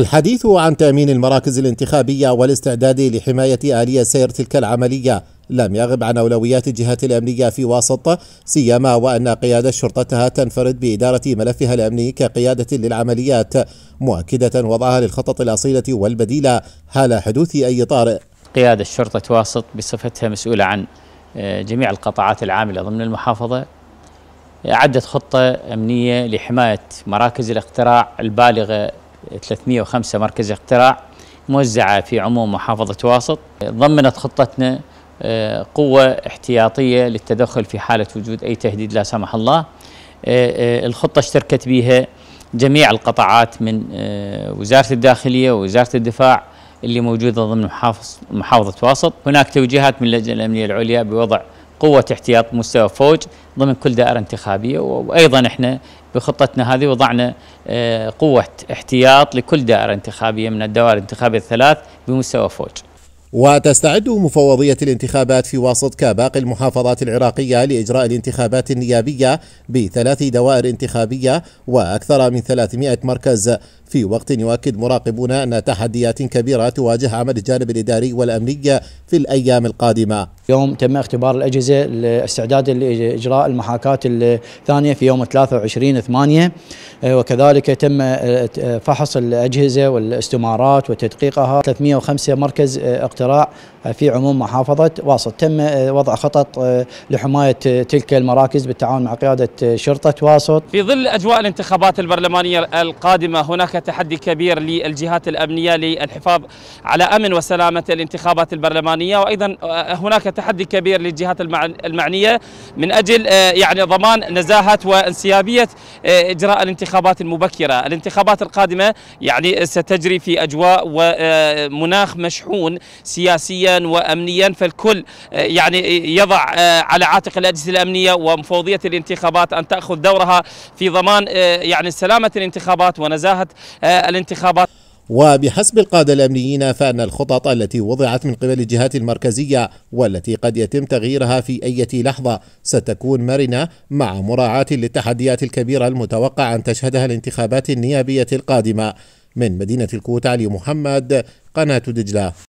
الحديث عن تأمين المراكز الانتخابية والاستعداد لحماية آلية سير تلك العملية لم يغب عن أولويات الجهات الأمنية في واسطة سيما وأن قيادة شرطتها تنفرد بإدارة ملفها الأمني كقيادة للعمليات مؤكدة وضعها للخطط الأصيلة والبديلة حال حدوث أي طارئ قيادة شرطة واسط بصفتها مسؤولة عن آه، جميع القطاعات العاملة ضمن المحافظة أعدت آه، خطة أمنية لحماية مراكز الاقتراع البالغة 305 مركز اقتراع موزعة في عموم محافظة واسط ضمنت خطتنا آه، قوة احتياطية للتدخل في حالة وجود أي تهديد لا سمح الله آه، آه، الخطة اشتركت بها جميع القطاعات من وزارة الداخلية ووزارة الدفاع اللي موجودة ضمن محافظ محافظة واسط هناك توجيهات من اللجنة الأمنية العليا بوضع قوه احتياط مستوى فوج ضمن كل دائره انتخابيه وايضا احنا بخطتنا هذه وضعنا آه، قوه احتياط لكل دائره انتخابيه من الدوائر الانتخابيه الثلاث بمستوى فوج. وتستعد مفوضية الانتخابات في واسط كباقي المحافظات العراقية لإجراء الانتخابات النيابية بثلاث دوائر انتخابية وأكثر من 300 مركز في وقت يؤكد مراقبون أن تحديات كبيرة تواجه عمل الجانب الإداري والأمني في الأيام القادمة يوم تم اختبار الأجهزة لاستعداد لإجراء المحاكاة الثانية في يوم 23 8 آه، وكذلك تم آه، آه، فحص الأجهزة والاستمارات وتدقيقها 305 مركز اقتصادي الاقتراع في عموم محافظة واسط تم آه، وضع خطط آه، لحماية آه، تلك المراكز بالتعاون مع قيادة شرطة واسط في ظل أجواء الانتخابات البرلمانية القادمة هناك تحدي كبير للجهات الأمنية للحفاظ على أمن وسلامة الانتخابات البرلمانية وأيضا هناك تحدي كبير للجهات المعنية من أجل يعني ضمان نزاهة وانسيابية إجراء الانتخابات المبكرة الانتخابات القادمة يعني ستجري في أجواء ومناخ مشحون سياسيا وامنيا فالكل آه، يعني آه، يضع آه، على عاتق الاجهزه الامنيه ومفوضيه الانتخابات ان تاخذ دورها في ضمان يعني سلامه الانتخابات ونزاهه الانتخابات وبحسب القادة الأمنيين فأن الخطط التي وضعت من قبل الجهات المركزية والتي قد يتم تغييرها في أي لحظة ستكون مرنة مع مراعاة للتحديات الكبيرة المتوقع أن تشهدها الانتخابات النيابية القادمة من مدينة الكوت علي محمد قناة دجلة